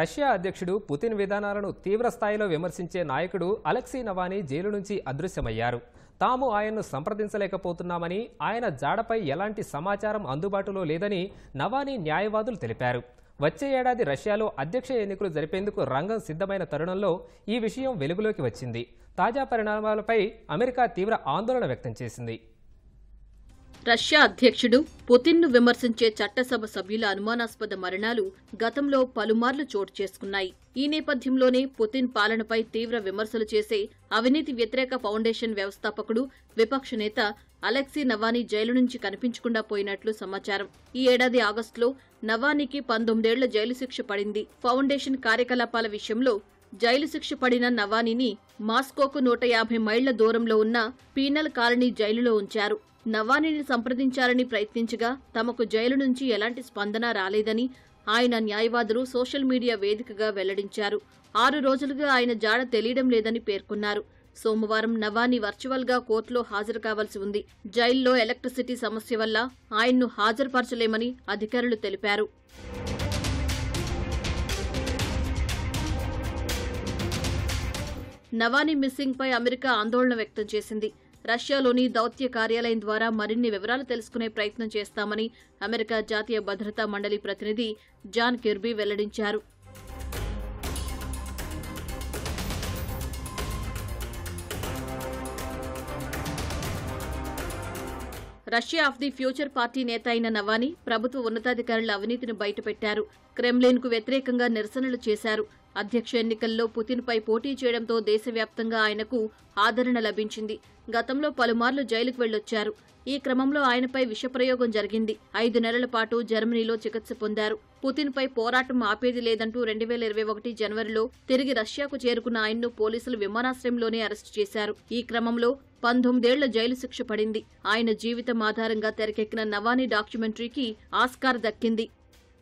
Russia అధ్యక్షుడు Putin విధానాలను తీవ్రస్థాయిలో విమర్శించే నాయకుడు అలెక్సీ నవానీ జైలు నుంచి అదృశ్యమయ్యారు తాము ఆయన్ను సంప్రదించలేకపోతున్నామని ఆయన జాడపై ఎలాంటి సమాచారం అందుబాటులో లేదని నవానీ న్యాయవాదులు తెలిపారు వచ్చే ఏడాది రష్యాలో అధ్యక్ష ఎన్నికలు జరిపేందుకు రంగం సిద్ధమైన తరుణంలో ఈ విషయం వెలుగులోకి వచ్చింది తాజా పరిణామాలపై అమెరికా తీవ్ర ఆందోళన వ్యక్తం చేసింది రష్యా అధ్యక్షుడు పుతిన్ను విమర్శించే చట్టసభ సభ్యుల అనుమానాస్పద మరణాలు గతంలో పలుమార్లు చోటు చేసుకున్నాయి ఈ నేపథ్యంలోనే పుతిన్ పాలనపై తీవ్ర విమర్శలు చేసే అవినీతి వ్యతిరేక ఫౌండేషన్ వ్యవస్థాపకుడు విపక్ష నేత అలెక్సీ నవానీ జైలు నుంచి కనిపించకుండా పోయినట్లు సమాచారం ఈ ఏడాది ఆగస్టులో నవానీకి పంతొమ్మిదేళ్ల జైలు శిక్ష పడింది ఫౌండేషన్ కార్యకలాపాల విషయంలో జైలు శిక్ష పడిన నవానీని మాస్కోకు నూట యాభై మైళ్ల దూరంలో ఉన్న పీనల్ కాలనీ జైలులో ఉంచారు నవానీని సంప్రదించాలని ప్రయత్నించగా తమకు జైలు నుంచి ఎలాంటి స్పందన రాలేదని ఆయన న్యాయవాదులు సోషల్ మీడియా వేదికగా వెల్లడించారు ఆరు రోజులుగా ఆయన జాడ తెలియడం లేదని పేర్కొన్నారు సోమవారం నవానీ వర్చువల్ గా కోర్టులో హాజరు కావాల్సి ఉంది జైల్లో ఎలక్ట్రిసిటీ సమస్య వల్ల ఆయన్ను హాజరుపరచలేమని అధికారులు తెలిపారు నవానీ మిస్సింగ్ పై అమెరికా ఆందోళన వ్యక్తం చేసింది రష్యాలోని దౌత్య కార్యాలయం ద్వారా మరిన్ని వివరాలు తెలుసుకునే ప్రయత్నం చేస్తామని అమెరికా జాతీయ భద్రతా మండలి ప్రతినిధి జాన్ కిర్బీ వెల్లడించారు Russia of the future party నేత అయిన నవానీ ప్రభుత్వ ఉన్నతాధికారుల అవినీతిని బయటపెట్టారు క్రెమ్లిన్కు వ్యతిరేకంగా నిరసనలు చేశారు అధ్యక్ష ఎన్నికల్లో పుతిన్పై పోటీ చేయడంతో దేశవ్యాప్తంగా ఆయనకు ఆదరణ లభించింది గతంలో పలుమార్లు జైలుకు వెళ్లొచ్చారు ఈ క్రమంలో ఆయనపై విషప్రయోగం జరిగింది ఐదు నెలల పాటు జర్మనీలో చికిత్స పొందారు పుతిన్పై పోరాటం ఆపేది లేదంటూ రెండు వేల ఇరవై ఒకటి జనవరిలో తిరిగి రష్యాకు చేరుకున్న ఆయన్ను పోలీసులు విమానాశ్రయంలోనే అరెస్టు చేశారు ఈ క్రమంలో పంతొమ్మిదేళ్ల జైలు శిక్ష పడింది ఆయన జీవితం ఆధారంగా తెరకెక్కిన నవానీ డాక్యుమెంటరీకి ఆస్కార్ దక్కింది